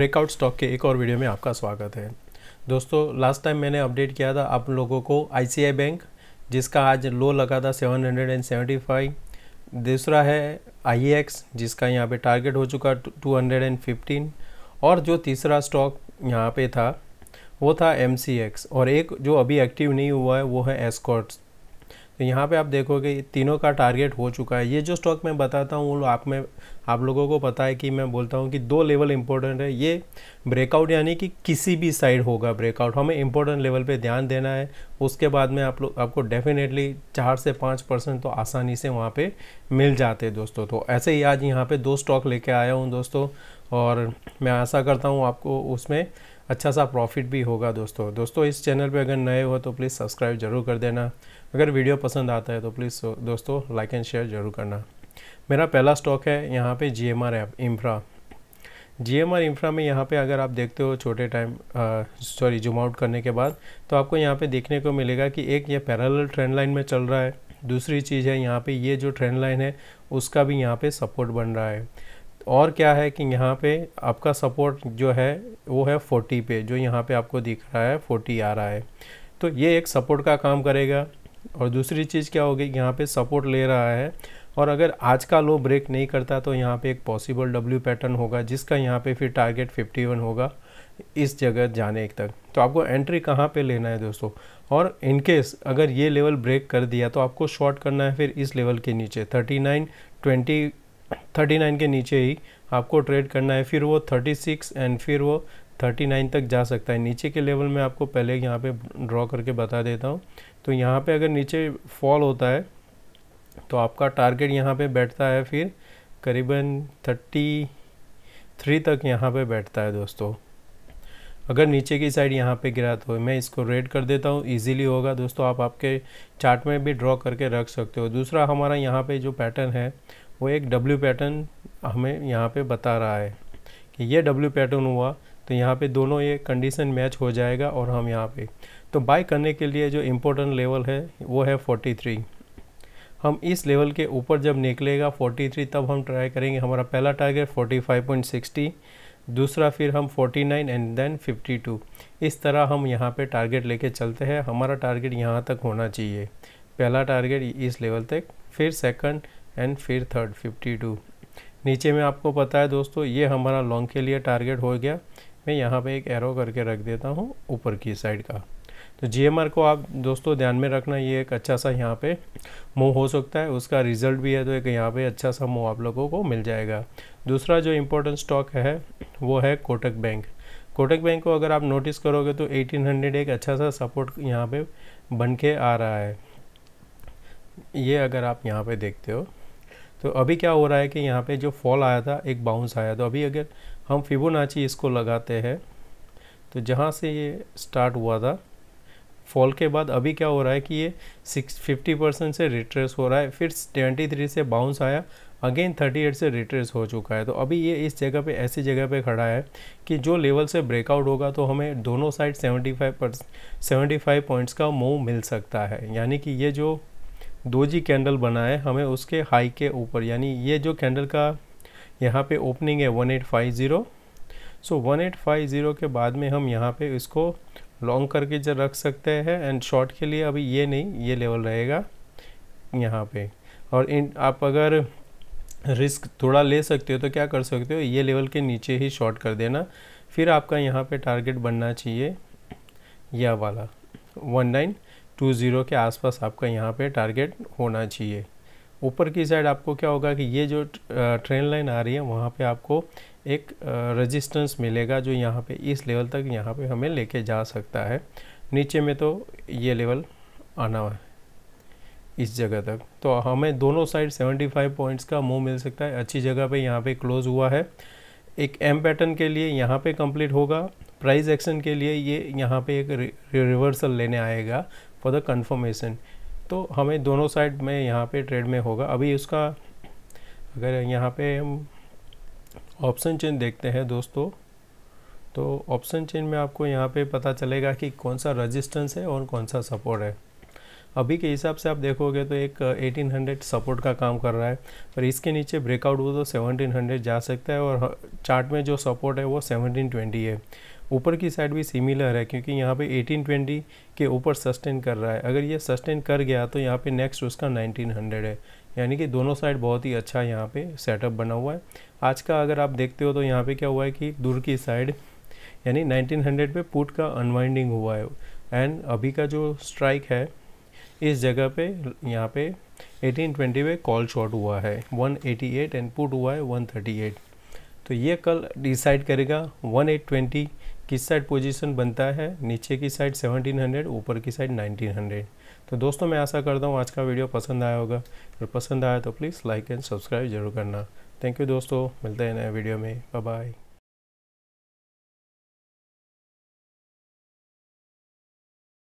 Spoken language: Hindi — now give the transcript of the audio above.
ब्रेकआउट स्टॉक के एक और वीडियो में आपका स्वागत है दोस्तों लास्ट टाइम मैंने अपडेट किया था आप लोगों को आईसीआई बैंक जिसका आज लो लगा था 775 दूसरा है आई जिसका यहाँ पे टारगेट हो चुका 215 और जो तीसरा स्टॉक यहाँ पे था वो था एम और एक जो अभी एक्टिव नहीं हुआ है वो है एस्कॉट्स तो यहाँ पे आप देखोगे तीनों का टारगेट हो चुका है ये जो स्टॉक मैं बताता हूँ वो आप में आप लोगों को पता है कि मैं बोलता हूँ कि दो लेवल इंपॉर्टेंट है ये ब्रेकआउट यानी कि किसी भी साइड होगा ब्रेकआउट हमें इंपॉर्टेंट लेवल पे ध्यान देना है उसके बाद में आप लोग आपको डेफिनेटली चार से पाँच परसेंट तो आसानी से वहाँ पर मिल जाते हैं दोस्तों तो ऐसे ही आज यहाँ पर दो स्टॉक लेके आया हूँ दोस्तों और मैं आशा करता हूँ आपको उसमें अच्छा सा प्रॉफिट भी होगा दोस्तों दोस्तों इस चैनल पे अगर नए हो तो प्लीज़ सब्सक्राइब जरूर कर देना अगर वीडियो पसंद आता है तो प्लीज़ दोस्तों लाइक एंड शेयर जरूर करना मेरा पहला स्टॉक है यहाँ पे G M R Infra G M R Infra में यहाँ पे अगर आप देखते हो छोटे टाइम सॉरी जूम आउट करने के बाद तो आपको यहाँ पे देखने को मिलेगा कि एक ये पैरल ट्रेंड लाइन में चल रहा है दूसरी चीज़ है यहाँ पे ये जो ट्रेंड लाइन है उसका भी यहाँ पे सपोर्ट बन रहा है और क्या है कि यहाँ पे आपका सपोर्ट जो है वो है 40 पे जो यहाँ पे आपको दिख रहा है 40 आ रहा है तो ये एक सपोर्ट का काम करेगा और दूसरी चीज़ क्या होगी यहाँ पे सपोर्ट ले रहा है और अगर आज का लो ब्रेक नहीं करता तो यहाँ पे एक पॉसिबल डब्ल्यू पैटर्न होगा जिसका यहाँ पे फिर टारगेट 51 होगा इस जगह जाने एक तक तो आपको एंट्री कहाँ पे लेना है दोस्तों और इनकेस अगर ये लेवल ब्रेक कर दिया तो आपको शॉर्ट करना है फिर इस लेवल के नीचे नाइन ट्वेंटी 39 के नीचे ही आपको ट्रेड करना है फिर वो 36 एंड फिर वो 39 तक जा सकता है नीचे के लेवल में आपको पहले यहाँ पे ड्रॉ करके बता देता हूँ तो यहाँ पे अगर नीचे फॉल होता है तो आपका टारगेट यहाँ पे बैठता है फिर करीबन 33 तक यहाँ पे बैठता है दोस्तों अगर नीचे की साइड यहाँ पे गिरा तो मैं इसको रेड कर देता हूँ इजीली होगा दोस्तों आप आपके चार्ट में भी ड्रॉ करके रख सकते हो दूसरा हमारा यहाँ पे जो पैटर्न है वो एक डब्ल्यू पैटर्न हमें यहाँ पे बता रहा है कि ये डब्ल्यू पैटर्न हुआ तो यहाँ पे दोनों ये कंडीशन मैच हो जाएगा और हम यहाँ पे तो बाय करने के लिए जो इम्पोर्टेंट लेवल है वो है 43 हम इस लेवल के ऊपर जब निकलेगा 43 तब हम ट्राई करेंगे हमारा पहला टारगेट 45.60 दूसरा फिर हम 49 एंड देन 52 इस तरह हम यहाँ पे टारगेट लेके चलते हैं हमारा टारगेट यहाँ तक होना चाहिए पहला टारगेट इस लेवल तक फिर सेकंड एंड फिर थर्ड फिफ्टी टू नीचे में आपको पता है दोस्तों ये हमारा लॉन्ग के लिए टारगेट हो गया मैं यहाँ पे एक एरो करके रख देता हूँ ऊपर की साइड का तो जीएमआर को आप दोस्तों ध्यान में रखना ये एक अच्छा सा यहाँ पे मूव हो सकता है उसका रिजल्ट भी है तो एक यहाँ पे अच्छा सा मूव आप लोगों को मिल जाएगा दूसरा जो इम्पोर्टेंट स्टॉक है वो है कोटक बैंक कोटक बैंक को अगर आप नोटिस करोगे तो 1800 एक अच्छा सा सपोर्ट यहाँ पे बन के आ रहा है ये अगर आप यहाँ पे देखते हो तो अभी क्या हो रहा है कि यहाँ पे जो फॉल आया था एक बाउंस आया तो अभी अगर हम फिबोनाची इसको लगाते हैं तो जहाँ से ये स्टार्ट हुआ था फॉल के बाद अभी क्या हो रहा है कि ये सिक्स फिफ्टी परसेंट से रिट्रेस हो रहा है फिर ट्वेंटी थ्री से बाउंस आया अगेन थर्टी एट से रिट्रेस हो चुका है तो अभी ये इस जगह पे ऐसी जगह पे खड़ा है कि जो लेवल से ब्रेकआउट होगा तो हमें दोनों side seventy five percent seventy five points का मूव मिल सकता है यानी कि ये जो दो जी कैंडल बनाए हमें उसके हाई के ऊपर यानी ये जो कैंडल का यहाँ पे ओपनिंग है one eight five zero so one eight five zero के बाद में हम यहाँ पे इसको लॉन्ग करके जब रख सकते हैं एंड शॉर्ट के लिए अभी ये नहीं ये लेवल रहेगा यहाँ पे और इन आप अगर रिस्क थोड़ा ले सकते हो तो क्या कर सकते हो ये लेवल के नीचे ही शॉर्ट कर देना फिर आपका यहाँ पे टारगेट बनना चाहिए यह वाला वन नाइन टू ज़ीरो के आसपास आपका यहाँ पे टारगेट होना चाहिए ऊपर की साइड आपको क्या होगा कि ये जो ट्रेन लाइन आ रही है वहाँ पे आपको एक रेजिस्टेंस मिलेगा जो यहाँ पे इस लेवल तक यहाँ पे हमें लेके जा सकता है नीचे में तो ये लेवल आना है इस जगह तक तो हमें दोनों साइड 75 पॉइंट्स का मूव मिल सकता है अच्छी जगह पे यहाँ पे क्लोज हुआ है एक एम पैटर्न के लिए यहाँ पे कंप्लीट होगा प्राइस एक्शन के लिए ये यहाँ पे एक रिवर्सल लेने आएगा फॉर द कन्फर्मेशन तो हमें दोनों साइड में यहाँ पे ट्रेड में होगा अभी उसका अगर यहाँ पे हम ऑप्शन चेन देखते हैं दोस्तों तो ऑप्शन चेन में आपको यहाँ पे पता चलेगा कि कौन सा रजिस्टेंस है और कौन सा सपोर्ट है अभी के हिसाब से आप देखोगे तो एक 1800 सपोर्ट का काम कर रहा है पर इसके नीचे ब्रेकआउट हुआ तो 1700 जा सकता है और चार्ट में जो सपोर्ट है वो 1720 है ऊपर की साइड भी सिमिलर है क्योंकि यहाँ पे 1820 के ऊपर सस्टेन कर रहा है अगर ये सस्टेन कर गया तो यहाँ पे नेक्स्ट उसका 1900 है यानी कि दोनों साइड बहुत ही अच्छा यहाँ पे सेटअप बना हुआ है आज का अगर आप देखते हो तो यहाँ पे क्या हुआ है कि दूर की साइड यानी 1900 पे पुट का अनवाइंडिंग हुआ है एंड अभी का जो स्ट्राइक है इस जगह पर यहाँ पर एटीन पे कॉल शॉट हुआ है वन एंड पुट हुआ है वन तो ये कल डिसाइड करेगा वन किस साइड पोजीशन बनता है नीचे की साइड 1700 ऊपर की साइड 1900 तो दोस्तों मैं आशा करता हूँ आज का वीडियो पसंद आया होगा अगर पसंद आया तो प्लीज़ लाइक एंड सब्सक्राइब जरूर करना थैंक यू दोस्तों मिलते हैं नए वीडियो में बाय